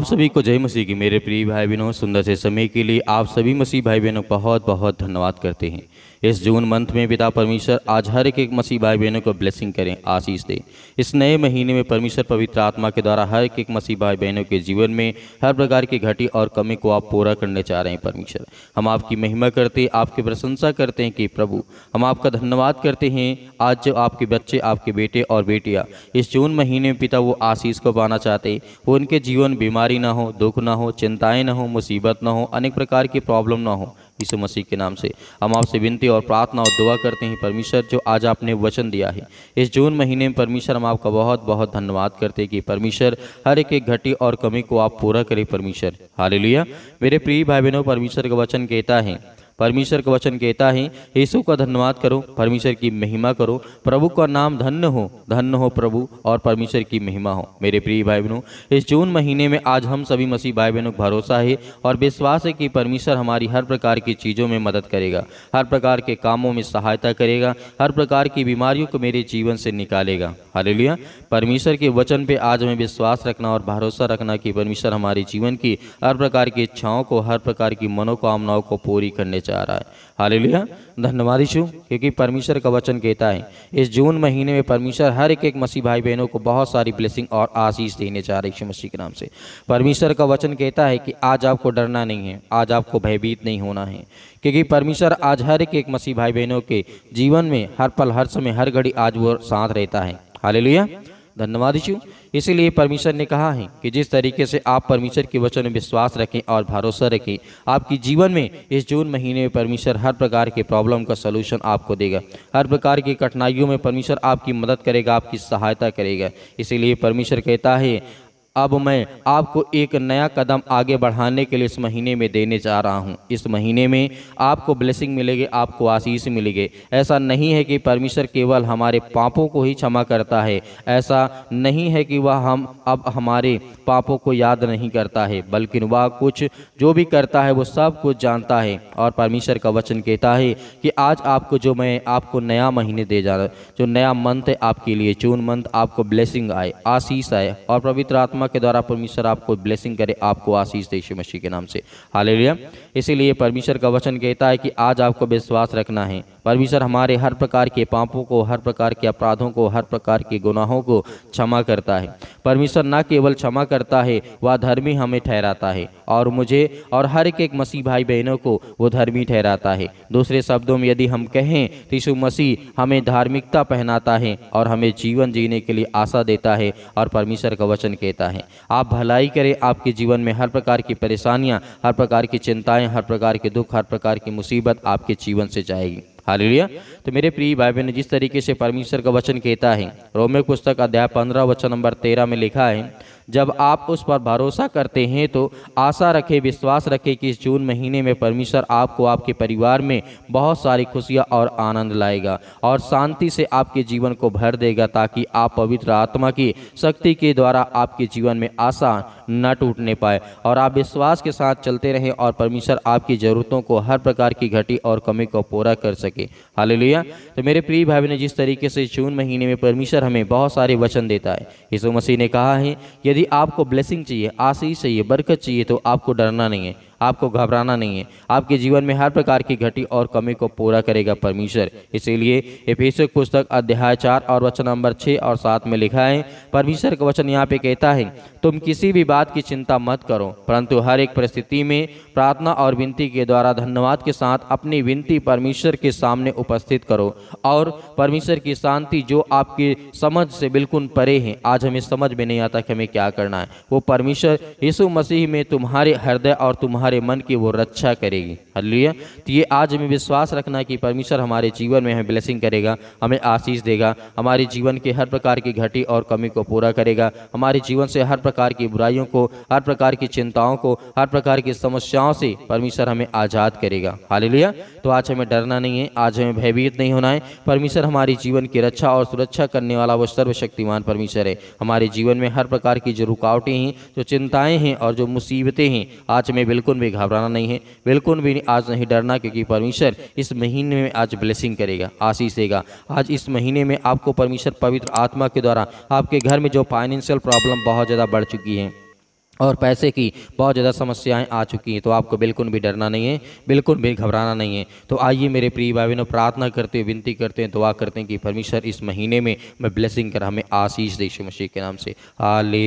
आप सभी को जय मसीह की मेरे प्रिय भाई बहनों सुंदर से समय के लिए आप सभी मसीह भाई बहनों बहुत बहुत धन्यवाद करते हैं इस जून मंथ में पिता परमेश्वर आज हर एक एक मसीह भाई बहनों को ब्लेसिंग करें आशीष दें इस नए महीने में परमेश्वर पवित्र आत्मा के द्वारा हर एक एक मसीह भाई बहनों के जीवन में हर प्रकार की घटी और कमी को आप पूरा करने चाह रहे हैं परमेश्वर हम आपकी महिमा करते आपकी प्रशंसा करते हैं कि प्रभु हम आपका धन्यवाद करते हैं आज जो आपके बच्चे आपके बेटे और बेटियाँ इस जून महीने में पिता वो आशीष को पाना चाहते वो उनके जीवन बीमारी ना हो दुख ना हो चिंताएँ ना हो मुसीबत ना हो अनेक प्रकार की प्रॉब्लम ना हो यीशु मसीह के नाम से हम आपसे विनती और प्रार्थना और दुआ करते हैं परमेश्वर जो आज आपने वचन दिया है इस जून महीने में परमेश्वर हम आपका बहुत बहुत धन्यवाद करते हैं कि परमेश्वर हर एक एक घटी और कमी को आप पूरा करें परमेश्वर हाल मेरे प्रिय भाई बहनों परमेश्वर का वचन कहता है परमेश्वर का वचन कहता है यीशु का धन्यवाद करो परमेश्वर की महिमा करो प्रभु का नाम धन्य हो धन्य हो प्रभु और परमेश्वर की महिमा हो मेरे प्रिय भाई बहनों इस जून महीने में आज हम सभी मसीह भाई बहनों को भरोसा है और विश्वास है कि परमेश्वर हमारी हर प्रकार की चीज़ों में मदद करेगा हर प्रकार के कामों में सहायता करेगा हर प्रकार की बीमारियों को मेरे जीवन से निकालेगा हालेलुया परमेश्वर के वचन पर आज हमें विश्वास रखना और भरोसा रखना कि परमेश्वर हमारे जीवन की हर प्रकार की इच्छाओं को हर प्रकार की मनोकामनाओं को पूरी करने चाहिए जा रहा है हाल हालेलुया धन्यवाद ईशु क्योंकि परमेश्वर का वचन कहता है इस जून महीने में परमेश्वर हर एक एक मसीह भाई बहनों को बहुत सारी ब्लेसिंग और आशीष देने जा रही है मसीह के नाम से परमेश्वर का वचन कहता है कि आज आपको डरना नहीं है आज आपको भयभीत नहीं होना है क्योंकि परमेश्वर आज हर एक एक मसीह भाई बहनों के जीवन में हर पल हर समय हर घड़ी आज वो साथ रहता है हाल धन्यवाद यीशु इसलिए परमेश्वर ने कहा है कि जिस तरीके से आप परमेश्वर के वचन में विश्वास रखें और भरोसा रखें आपके जीवन में इस जून महीने में परमेश्वर हर प्रकार के प्रॉब्लम का सलूशन आपको देगा हर प्रकार की कठिनाइयों में परमेश्वर आपकी मदद करेगा आपकी सहायता करेगा इसीलिए परमेश्वर कहता है अब मैं आपको एक नया कदम आगे बढ़ाने के लिए इस महीने में देने जा रहा हूँ इस महीने में आपको ब्लेसिंग मिलेगी आपको आशीष मिलेगी ऐसा नहीं है कि परमेश्वर केवल हमारे पापों को ही क्षमा करता है ऐसा नहीं है कि वह हम अब हमारे पापों को याद नहीं करता है बल्कि वह कुछ जो भी करता है वो सब कुछ जानता है और परमेश्वर का वचन कहता है कि आज आपको जो मैं आपको नया महीने दे जा रहा जो नया मंथ है आपके लिए जून मंथ आपको ब्लेसिंग आए आशीष आए और पवित्र आत्मा आत्मा के द्वारा परमेश्वर आपको ब्लेसिंग करे आपको आशीष दे यीशु मसीह के नाम से हालेलुया इसीलिए परमेश्वर का वचन कहता है कि आज आपको विश्वास रखना है परमेश्वर हमारे हर प्रकार के पापों को हर प्रकार के अपराधों को हर प्रकार के गुनाहों को क्षमा करता है परमेश्वर न केवल क्षमा करता है वह धर्मी हमें ठहराता है और मुझे और हर एक एक मसीह भाई बहनों को वो धर्मी ठहराता है दूसरे शब्दों में यदि हम कहें तो यीशु मसीह हमें धार्मिकता पहनाता है और हमें जीवन जीने के लिए आशा देता है और परमेश्वर का वचन कहता है आप भलाई करें आपके जीवन में हर प्रकार की परेशानियाँ हर प्रकार की चिंताएँ हर प्रकार के दुख हर प्रकार की मुसीबत आपके जीवन से जाएगी लिया तो मेरे प्रिय भाई बहन जिस तरीके से परमेश्वर का वचन कहता है रोमे पुस्तक अध्याय पंद्रह वचन नंबर तेरह में लिखा है जब आप उस पर भरोसा करते हैं तो आशा रखें विश्वास रखें कि इस जून महीने में परमेश्वर आपको आपके परिवार में बहुत सारी खुशियाँ और आनंद लाएगा और शांति से आपके जीवन को भर देगा ताकि आप पवित्र आत्मा की शक्ति के द्वारा आपके जीवन में आशा न टूटने पाए और आप विश्वास के साथ चलते रहें और परमेश्वर आपकी ज़रूरतों को हर प्रकार की घटी और कमी को पूरा कर सके हाल तो मेरे प्रिय भाई ने जिस तरीके से जून महीने में परमेश्वर हमें बहुत सारे वचन देता है यीशु मसीह ने कहा है यदि यदि आपको ब्लेसिंग चाहिए आशीष चाहिए बरकत चाहिए तो आपको डरना नहीं है आपको घबराना नहीं है आपके जीवन में हर प्रकार की घटी और कमी को पूरा करेगा परमेश्वर इसीलिए एफेसक पुस्तक अध्याय चार और वचन नंबर छः और सात में लिखा है परमेश्वर का वचन यहाँ पे कहता है तुम किसी भी बात की चिंता मत करो परंतु हर एक परिस्थिति में प्रार्थना और विनती के द्वारा धन्यवाद के साथ अपनी विनती परमेश्वर के सामने उपस्थित करो और परमेश्वर की शांति जो आपकी समझ से बिल्कुल परे है आज हमें समझ में नहीं आता कि हमें क्या करना है वो परमेश्वर यीशु मसीह में तुम्हारे हृदय और तुम्हारे तुम्हारे मन की वो रक्षा करेगी हलिया तो ये आज हमें विश्वास रखना कि परमेश्वर हमारे जीवन में हमें ब्लेसिंग करेगा हमें आशीष देगा हमारे जीवन के हर प्रकार की घटी और कमी को पूरा करेगा हमारे जीवन से हर प्रकार की बुराइयों को हर प्रकार की चिंताओं को हर प्रकार की समस्याओं से परमेश्वर हमें आज़ाद करेगा हालिया तो आज हमें डरना नहीं है आज हमें भयभीत नहीं होना है परमेश्वर हमारे जीवन की रक्षा और सुरक्षा करने वाला वो सर्वशक्तिमान परमेश्वर है हमारे जीवन में हर प्रकार की जो रुकावटें हैं जो चिंताएं हैं और जो मुसीबतें हैं आज हमें बिल्कुल भी घबराना नहीं है बिल्कुल भी आज नहीं डरना क्योंकि परमेश्वर इस महीने में आज ब्लेसिंग करेगा आशीष देगा आज इस महीने में आपको परमेश्वर पवित्र आत्मा के द्वारा आपके घर में जो फाइनेंशियल प्रॉब्लम बहुत ज़्यादा बढ़ चुकी है और पैसे की बहुत ज़्यादा समस्याएं आ चुकी हैं तो आपको बिल्कुल भी डरना नहीं है बिल्कुल भी घबराना नहीं है तो आइए मेरे प्रिय भाई बहनों प्रार्थना करते हुए विनती करते हैं दुआ करते हैं कि परमेश्वर इस महीने में मैं ब्लेसिंग कर हमें आशीष देश मसीह के नाम से आले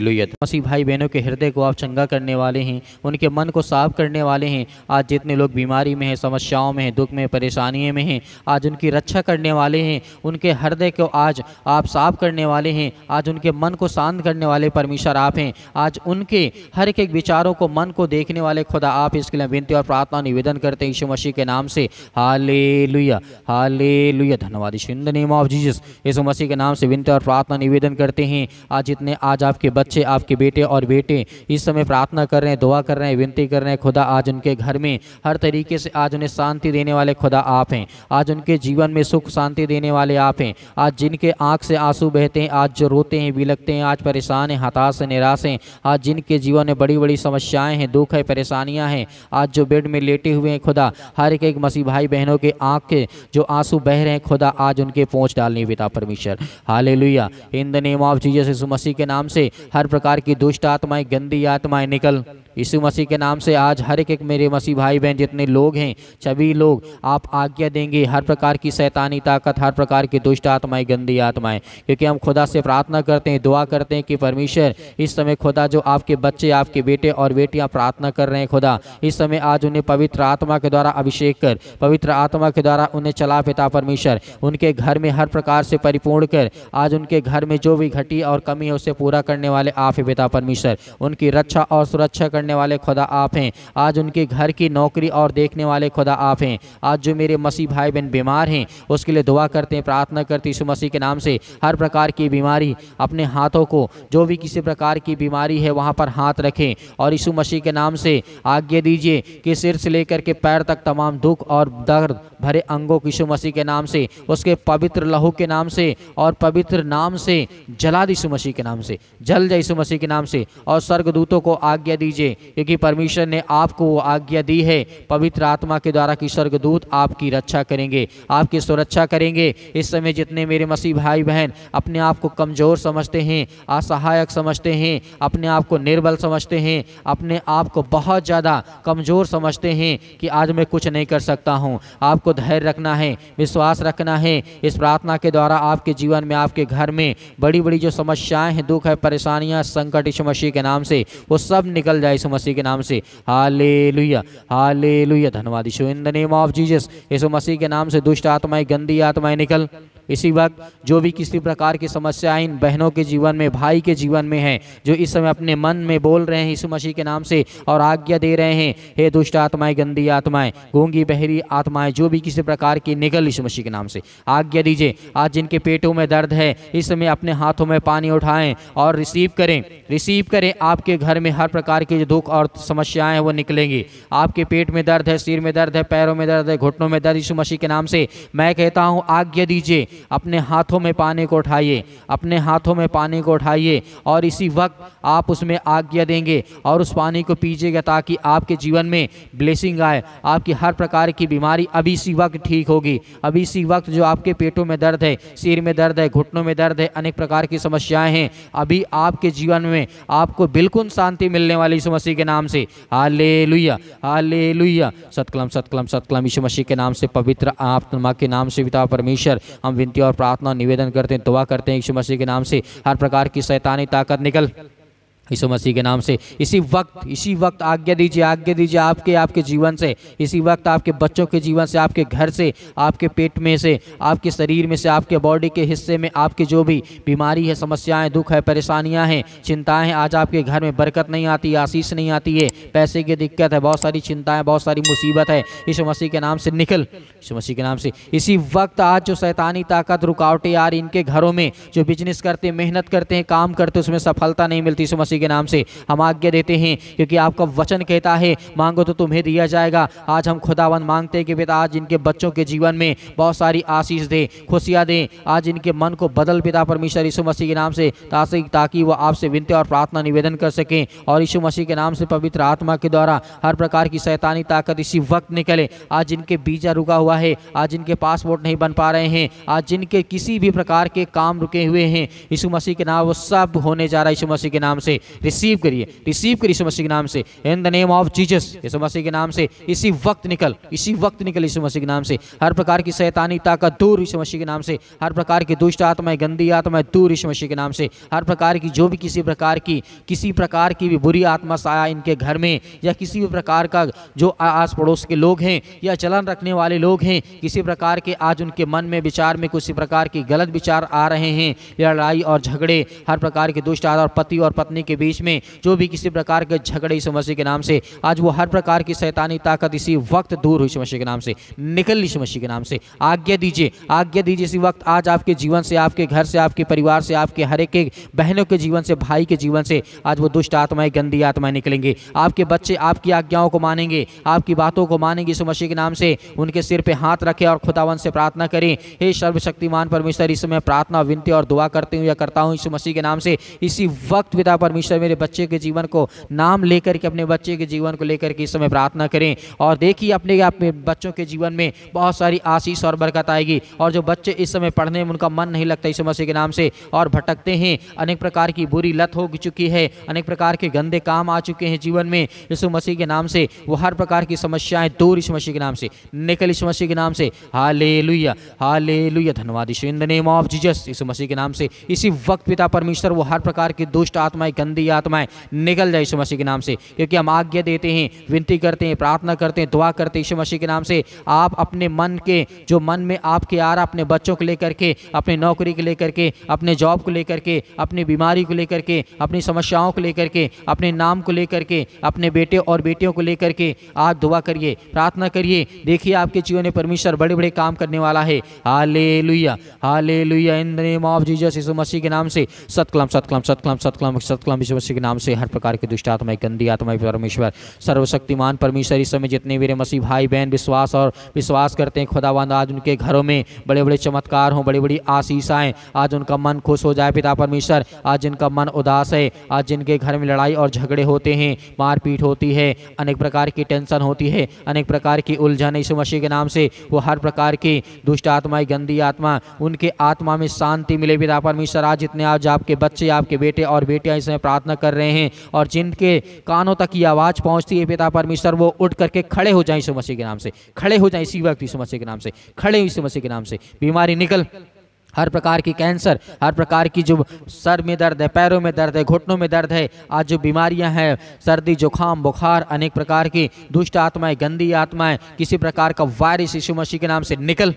लुयत मसीह भाई बहनों के हृदय को आप चंगा करने वाले हैं उनके मन को साफ करने वाले हैं आज जितने लोग बीमारी में हैं समस्याओं में हैं दुख में परेशानियों में हैं आज उनकी रक्षा करने वाले हैं उनके हृदय को आज आप साफ करने वाले हैं आज उनके मन को शांत करने वाले परमेश्वर आप हैं आज उन उनके हर एक विचारों को मन को देखने वाले खुदा आप इसके लिए विनती और प्रार्थना निवेदन करते हैं यीशु मसीह के नाम से हाले लुया हाले लुया धन्यवाद इन नेम ऑफ जीसस यीशु मसीह के नाम से विनती और प्रार्थना निवेदन करते हैं आज इतने आज आपके बच्चे आपके बेटे और बेटे इस समय प्रार्थना कर रहे हैं दुआ कर रहे हैं विनती कर रहे हैं खुदा आज उनके घर में हर तरीके से आज उन्हें शांति देने वाले खुदा आप हैं आज उनके जीवन में सुख शांति देने वाले आप हैं आज जिनके आँख से आंसू बहते हैं आज जो रोते हैं बिलकते हैं आज परेशान हैं हताश हैं निराश हैं आज आज जिनके जीवन में बड़ी बड़ी समस्याएं हैं दुख है परेशानियां हैं आज जो बेड में लेटे हुए हैं खुदा हर एक एक मसीह भाई बहनों के आँख के जो आंसू बह रहे हैं खुदा आज उनके पहुँच डालने पिता परमेश्वर hallelujah in the name of Jesus यीशु मसीह के नाम से हर प्रकार की दुष्ट आत्माएं गंदी आत्माएँ निकल यीशु मसीह के नाम से आज हर एक एक मेरे मसीह भाई बहन जितने लोग हैं सभी लोग आप आज्ञा देंगे हर प्रकार की सैतानी ताकत हर प्रकार की दुष्ट आत्माएं गंदी आत्माएं क्योंकि हम खुदा से प्रार्थना करते हैं दुआ करते हैं कि परमेश्वर इस समय खुदा जो आपके बच्चे आपके बेटे और बेटियां प्रार्थना कर रहे हैं खुदा इस समय आज उन्हें पवित्र आत्मा के द्वारा अभिषेक कर पवित्र आत्मा के द्वारा उन्हें चला पिता परमेश्वर उनके घर में हर प्रकार से परिपूर्ण कर आज उनके घर में जो भी घटी और कमी है उसे पूरा करने वाले आप हैं पिता परमेश्वर उनकी रक्षा और सुरक्षा करने वाले खुदा आप हैं आज उनके घर की नौकरी और देखने वाले खुदा आप हैं आज जो मेरे मसीह भाई बहन बीमार हैं उसके लिए दुआ करते हैं प्रार्थना करते हैं मसीह के नाम से हर प्रकार की बीमारी अपने हाथों को जो भी किसी प्रकार की बीमारी है वहाँ पर हाथ रखें और यीशु मसीह के नाम से आज्ञा दीजिए कि सिर से लेकर के पैर तक तमाम दुख और दर्द भरे अंगों की यीशु मसीह के नाम से उसके पवित्र लहू के नाम से और पवित्र नाम से जला यीशु मसीह के नाम से जल जाए यीशु मसीह के नाम से और स्वर्गदूतों को आज्ञा दीजिए क्योंकि परमेश्वर ने आपको वो आज्ञा दी है पवित्र आत्मा के द्वारा कि स्वर्गदूत आपकी रक्षा करेंगे आपकी सुरक्षा करेंगे इस समय जितने मेरे मसीह भाई बहन अपने आप को कमज़ोर समझते हैं असहायक समझते हैं अपने आप आप को निर्बल समझते हैं अपने आप को बहुत ज़्यादा कमज़ोर समझते हैं कि आज मैं कुछ नहीं कर सकता हूँ आपको धैर्य रखना है विश्वास रखना है इस प्रार्थना के द्वारा आपके जीवन में आपके घर में बड़ी बड़ी जो समस्याएं हैं दुख है परेशानियां संकट इस मसीह के नाम से वो सब निकल जाए इस मसीह के नाम से हाले लुया हाले लुया धन्यवाद यीशु in the name of Jesus इस मसीह के नाम से दुष्ट आत्माएं गंदी आत्माएं निकल इसी वक्त जो भी किसी प्रकार की समस्या इन बहनों के जीवन में भाई के जीवन में है जो इस समय अपने मन में बोल रहे हैं यीशु मसीह के नाम से और आज्ञा दे रहे हैं हे दुष्ट आत्माएं गंदी आत्माएं गूंगी बहरी आत्माएं जो भी किसी प्रकार की निकल यीशु मसीह के नाम से आज्ञा दीजिए आज जिनके पेटों में दर्द है इस समय अपने हाथों में पानी उठाएं और रिसीव करें रिसीव करें आपके घर में हर प्रकार की जो दुख और समस्याएं हैं वो निकलेंगी आपके पेट में दर्द है सिर में दर्द है पैरों में दर्द है घुटनों में दर्द यीशु मसीह के नाम से मैं कहता हूँ आज्ञा दीजिए अपने हाथों में पानी को उठाइए अपने हाथों में पानी को उठाइए और इसी वक्त आप उसमें आज्ञा देंगे और उस पानी को पीजिएगा ताकि आपके जीवन में ब्लेसिंग आए आपकी हर प्रकार की बीमारी अभी इसी वक्त ठीक होगी अभी इसी वक्त जो आपके पेटों में दर्द है सिर में दर्द है घुटनों में दर्द है अनेक प्रकार की समस्याएं हैं अभी आपके जीवन में आपको बिल्कुल शांति मिलने वाली इस मसीह के नाम से हाले लुया हाले लुया सतकलम सतकलम सतकलम इस मसीह के नाम से पवित्र आप के नाम से पिता परमेश्वर हम विनती और प्रार्थना निवेदन करते हैं दुआ करते हैं यीशु मसीह के नाम से हर प्रकार की शैतानी ताकत निकल यीशु मसीह के नाम से इसी वक्त इसी वक्त आज्ञा दीजिए आज्ञा दीजिए आपके आपके जीवन से इसी वक्त आपके बच्चों के जीवन से आपके घर से आपके पेट में से आपके शरीर में से आपके बॉडी के हिस्से में आपके जो भी बीमारी है समस्याएं दुख है परेशानियां हैं चिंताएं आज आपके घर में बरकत नहीं आती आशीष नहीं आती है पैसे की दिक्कत है बहुत सारी चिंताएँ बहुत सारी मुसीबत है यीशु मसीह के नाम से निकल यीशु मसीह के नाम से इसी वक्त आज जो शैतानी ताकत रुकावटें यार इनके घरों में जो बिजनेस करते मेहनत करते हैं काम करते उसमें सफलता नहीं मिलती यीशु मसीह मसीह के नाम से हम आज्ञा देते हैं क्योंकि आपका वचन कहता है मांगो तो तुम्हें दिया जाएगा आज हम खुदावन मांगते हैं कि पिता आज इनके बच्चों के जीवन में बहुत सारी आशीष दे खुशियाँ दें आज इनके मन को बदल पिता परमेश्वर यीशु मसीह के नाम से ताकि वो वह आपसे विनती और प्रार्थना निवेदन कर सकें और यीशु मसीह के नाम से पवित्र आत्मा के द्वारा हर प्रकार की शैतानी ताकत इसी वक्त निकले आज इनके बीजा रुका हुआ है आज इनके पासपोर्ट नहीं बन पा रहे हैं आज जिनके किसी भी प्रकार के काम रुके हुए हैं यीशु मसीह के नाम वो सब होने जा रहा है यीशु मसीह के नाम से रिसीव करिए रिसीव करिए मसीह के नाम से in the name of Jesus यीशु मसीह के नाम से इसी वक्त निकल इसी वक्त निकल यीशु मसीह के नाम से हर प्रकार की शैतानी ताकत दूर यीशु मसीह के नाम से हर प्रकार की दुष्ट आत्माएं गंदी आत्माएं दूर यीशु मसीह के नाम से हर प्रकार की जो भी किसी प्रकार की किसी प्रकार की भी बुरी आत्मा साया इनके घर में या किसी भी प्रकार का जो आस पड़ोस के लोग हैं या चलन रखने वाले लोग हैं किसी प्रकार के आज उनके मन में विचार में किसी प्रकार की गलत विचार आ रहे हैं लड़ाई और झगड़े हर प्रकार के दुष्ट आत्मा पति और पत्नी के बीच में जो भी किसी प्रकार के झगड़े इस मसीह के नाम से आज वो हर प्रकार की सैतानी ताकत इसी वक्त दूर हुई मसीह के नाम से निकल इस मसीह के नाम से आज्ञा दीजिए आज्ञा दीजिए इसी वक्त आज आपके जीवन से आपके घर से आपके परिवार से आपके हर एक बहनों के जीवन से भाई के जीवन से आज वो दुष्ट आत्माएं गंदी आत्माएं निकलेंगे आपके बच्चे आपकी आज्ञाओं को मानेंगे आपकी बातों को मानेंगे इस मसीह के नाम से उनके सिर पर हाथ रखें और खुदावन से प्रार्थना करें हे सर्वशक्तिमान परमेश्वर इस समय प्रार्थना विनती और दुआ करती हूँ या करता हूँ इस मसीह के नाम से इसी वक्त पिता परमेश्वर परमेश्वर मेरे बच्चे के जीवन को नाम लेकर के अपने बच्चे के जीवन को लेकर के इस समय प्रार्थना करें और देखिए अपने अपने बच्चों के जीवन में बहुत सारी आशीष और बरकत आएगी और जो बच्चे इस समय पढ़ने में उनका मन नहीं लगता इस मसीह के नाम से और भटकते हैं अनेक प्रकार की बुरी लत हो चुकी है अनेक प्रकार के गंदे काम आ चुके हैं जीवन में इस मसीह के नाम से वो हर प्रकार की समस्याएं दूर इस मसीह के नाम से निकल इस मसीह के नाम से हाले लुया हाले लुया धन्यवाद ईश्वर नेम ऑफ जीजस इस मसीह के नाम से इसी वक्त पिता परमेश्वर वो हर प्रकार की दुष्ट आत्माएं गंदे गंदी आत्माएं निकल जाए ईशु मसीह के नाम से क्योंकि हम आज्ञा देते हैं विनती करते हैं प्रार्थना करते हैं दुआ करते हैं ईशु मसीह के नाम से आप अपने मन के जो मन में आपके आ रहा अपने बच्चों को लेकर के अपने नौकरी को लेकर के अपने जॉब को लेकर के अपनी बीमारी को लेकर के अपनी समस्याओं को लेकर के अपने नाम को लेकर के अपने बेटे और बेटियों को लेकर के आज दुआ करिए प्रार्थना करिए देखिए आपके जीवन में परमेश्वर बड़े बड़े काम करने वाला है हाले लुया hallelujah in of Jesus यीशु मसीह के नाम से सतकलम सतकलम सतकलम सतकलम सतकलम स्वामी मसीह के नाम से हर प्रकार की दुष्ट गंदी आत्माएं परमेश्वर सर्वशक्तिमान परमेश्वर इस समय जितने मेरे मसीह भाई बहन विश्वास और विश्वास करते हैं खुदावंद आज उनके घरों में बड़े बड़े चमत्कार हों बड़ी बड़ी आशीषाएँ आज उनका मन खुश हो जाए पिता परमेश्वर आज जिनका मन उदास है आज जिनके घर में लड़ाई और झगड़े होते हैं मारपीट होती है अनेक प्रकार की टेंशन होती है अनेक प्रकार की उलझन इस मसीह के नाम से वो हर प्रकार की दुष्ट आत्माएं गंदी आत्मा उनके आत्मा में शांति मिले पिता परमेश्वर आज जितने आज आपके बच्चे आपके बेटे और बेटियाँ इसमें प्रार्थना कर रहे हैं और जिनके कानों तक ये आवाज़ पहुँचती है पिता परमेश्वर वो उठ करके खड़े हो जाए इस मसीह के नाम से खड़े हो जाए इसी वक्त इस मसीह के नाम से खड़े इस मसीह के नाम से बीमारी निकल हर प्रकार की कैंसर हर प्रकार की जो सर में दर्द है पैरों में दर्द है घुटनों में दर्द है आज जो बीमारियां हैं सर्दी जुकाम बुखार अनेक प्रकार की दुष्ट आत्माएं गंदी आत्माएं किसी प्रकार का वायरस यीशु मसीह के नाम से निकल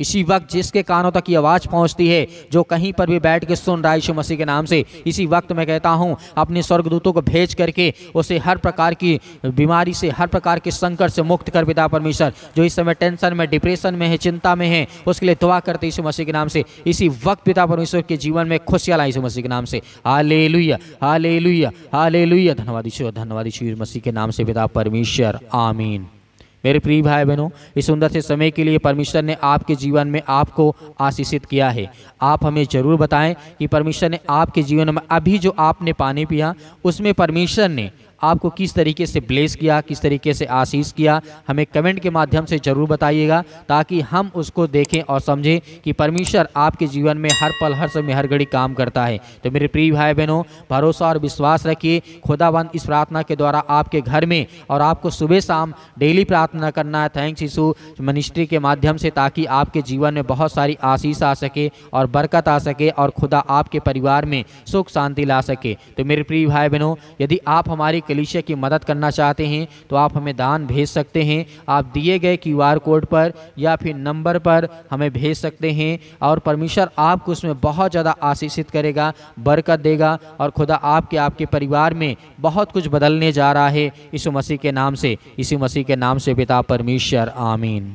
इसी वक्त जिसके कानों तक ये आवाज़ पहुंचती है जो कहीं पर भी बैठ के सुन रहा है यीशु मसीह के नाम से इसी वक्त मैं कहता हूँ अपने स्वर्गदूतों को भेज करके उसे हर प्रकार की बीमारी से हर प्रकार के संकट से मुक्त कर पिता परमेश्वर जो इस समय टेंशन में डिप्रेशन में है चिंता में है उसके लिए दुआ करते यीशु मसीह के नाम से इसी वक्त पिता परमेश्वर के जीवन में खुशियाँ लाई यीशु मसीह के नाम से हाले ले हाले लुया धन्यवाद यीशु धन्यवाद यीशु मसीह के नाम से पिता परमेश्वर आमीन मेरे प्रिय भाई बहनों इस सुंदर से समय के लिए परमेश्वर ने आपके जीवन में आपको आशीषित किया है आप हमें ज़रूर बताएं कि परमेश्वर ने आपके जीवन में अभी जो आपने पानी पिया उसमें परमेश्वर ने आपको किस तरीके से ब्लेस किया किस तरीके से आशीष किया हमें कमेंट के माध्यम से ज़रूर बताइएगा ताकि हम उसको देखें और समझें कि परमेश्वर आपके जीवन में हर पल हर समय हर घड़ी काम करता है तो मेरे प्रिय भाई बहनों भरोसा और विश्वास रखिए खुदाबंद इस प्रार्थना के द्वारा आपके घर में और आपको सुबह शाम डेली प्रार्थना करना है थैंक्स यीशु मिनिस्ट्री के माध्यम से ताकि आपके जीवन में बहुत सारी आशीष आ सके और बरकत आ सके और खुदा आपके परिवार में सुख शांति ला सके तो मेरे प्रिय भाई बहनों यदि आप हमारी कलीसिया की मदद करना चाहते हैं तो आप हमें दान भेज सकते हैं आप दिए गए क्यू आर कोड पर या फिर नंबर पर हमें भेज सकते हैं और परमेश्वर आपको उसमें बहुत ज़्यादा आशीषित करेगा बरकत देगा और खुदा आपके आपके परिवार में बहुत कुछ बदलने जा रहा है यीशु मसीह के नाम से यीशु मसीह के नाम से पिता परमेश्वर आमीन